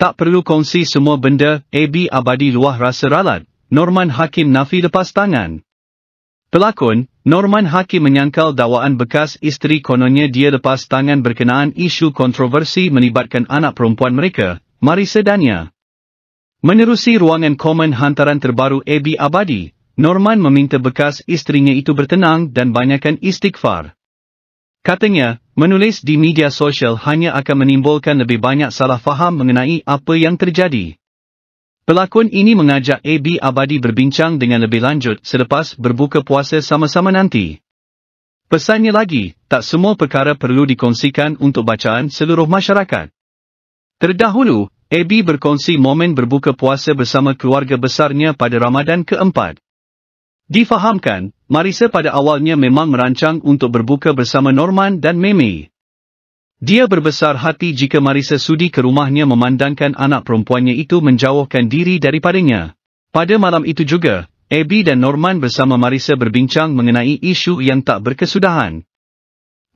tak perlu kongsi semua benda, AB abadi luah rasa ralat, Norman Hakim nafi lepas tangan. Pelakon, Norman Hakim menyangkal dakwaan bekas isteri kononnya dia lepas tangan berkenaan isu kontroversi melibatkan anak perempuan mereka, Marisa Dania. Menerusi ruangan komen hantaran terbaru AB Abadi, Norman meminta bekas isterinya itu bertenang dan banyakkan istighfar. Katanya, Menulis di media sosial hanya akan menimbulkan lebih banyak salah faham mengenai apa yang terjadi. Pelakon ini mengajak AB Abadi berbincang dengan lebih lanjut selepas berbuka puasa sama-sama nanti. Pesannya lagi, tak semua perkara perlu dikongsikan untuk bacaan seluruh masyarakat. Terdahulu, AB berkongsi momen berbuka puasa bersama keluarga besarnya pada Ramadan keempat. Difahamkan, Marisa pada awalnya memang merancang untuk berbuka bersama Norman dan Mimi. Dia berbesar hati jika Marisa sudi ke rumahnya memandangkan anak perempuannya itu menjauhkan diri daripadanya. Pada malam itu juga, Abby dan Norman bersama Marisa berbincang mengenai isu yang tak berkesudahan.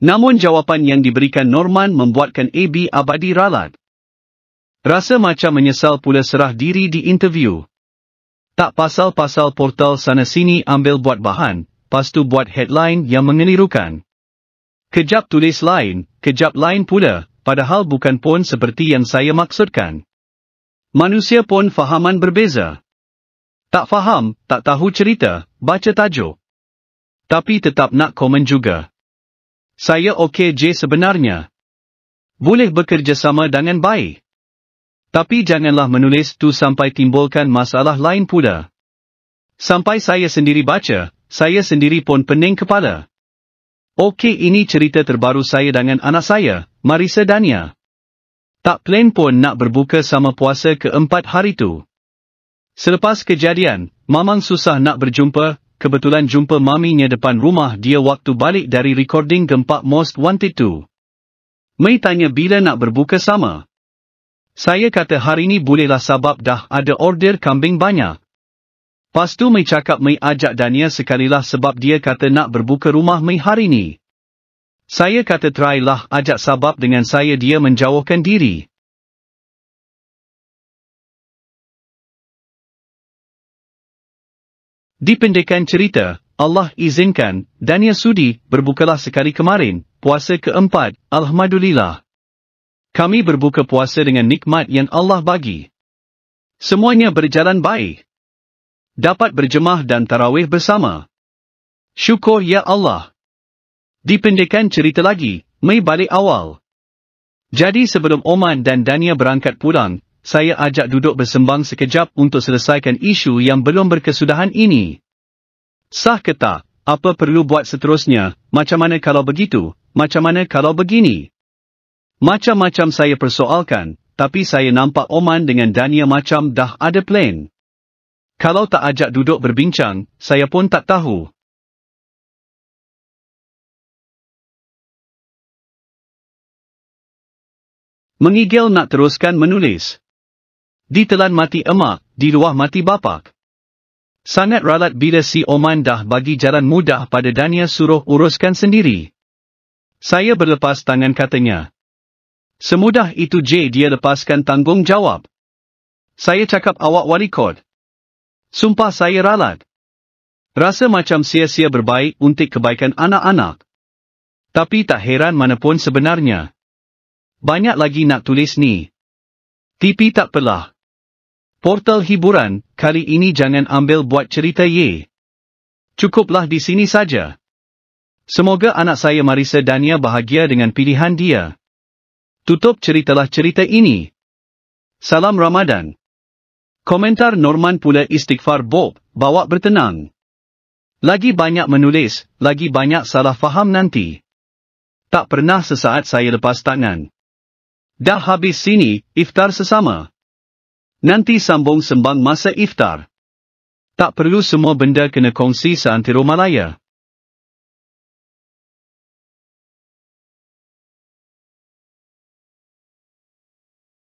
Namun jawapan yang diberikan Norman membuatkan Abby abadi ralat. Rasa macam menyesal pula serah diri di interview. Tak pasal-pasal portal sana-sini ambil buat bahan, pastu buat headline yang mengelirukan. Kejap tulis lain, kejap lain pula, padahal bukan pun seperti yang saya maksudkan. Manusia pun fahaman berbeza. Tak faham, tak tahu cerita, baca tajuk. Tapi tetap nak komen juga. Saya okey je sebenarnya. Boleh bekerjasama dengan baik. Tapi janganlah menulis tu sampai timbulkan masalah lain pula. Sampai saya sendiri baca, saya sendiri pun pening kepala. Okey ini cerita terbaru saya dengan anak saya, Marisa Dania. Tak plan pun nak berbuka sama puasa keempat hari tu. Selepas kejadian, Mamang susah nak berjumpa, kebetulan jumpa maminya depan rumah dia waktu balik dari recording gempak Most Wanted tu. Mei tanya bila nak berbuka sama. Saya kata hari ni bolehlah sebab dah ada order kambing banyak. Pastu Mei cakap Mei ajak Dania sekalilah sebab dia kata nak berbuka rumah Mei hari ni. Saya kata trailah ajak sebab dengan saya dia menjauhkan diri. Dipendekkan cerita, Allah izinkan, Dania sudi, berbukalah sekali kemarin, puasa keempat, Alhamdulillah kami berbuka puasa dengan nikmat yang Allah bagi. Semuanya berjalan baik. Dapat berjemah dan tarawih bersama. Syukur ya Allah. Dipendekkan cerita lagi, Mei balik awal. Jadi sebelum Oman dan Dania berangkat pulang, saya ajak duduk bersembang sekejap untuk selesaikan isu yang belum berkesudahan ini. Sah ke apa perlu buat seterusnya, macam mana kalau begitu, macam mana kalau begini. Macam-macam saya persoalkan, tapi saya nampak Oman dengan Dania macam dah ada plan. Kalau tak ajak duduk berbincang, saya pun tak tahu. Mengigil nak teruskan menulis. Di telan mati emak, di diruah mati bapak. Sangat ralat bila si Oman dah bagi jalan mudah pada Dania suruh uruskan sendiri. Saya berlepas tangan katanya, Semudah itu J dia lepaskan tanggungjawab. Saya cakap awak wali kod. Sumpah saya ralat. Rasa macam sia-sia berbaik untuk kebaikan anak-anak. Tapi tak heran manapun sebenarnya. Banyak lagi nak tulis ni. Tipi tak pelah. Portal hiburan, kali ini jangan ambil buat cerita ye. Cukuplah di sini saja. Semoga anak saya Marisa Dania bahagia dengan pilihan dia. Tutup ceritalah cerita ini. Salam Ramadan. Komentar Norman pula istighfar Bob, bawa bertenang. Lagi banyak menulis, lagi banyak salah faham nanti. Tak pernah sesaat saya lepas tangan. Dah habis sini, iftar sesama. Nanti sambung sembang masa iftar. Tak perlu semua benda kena kongsi seantero Malaya.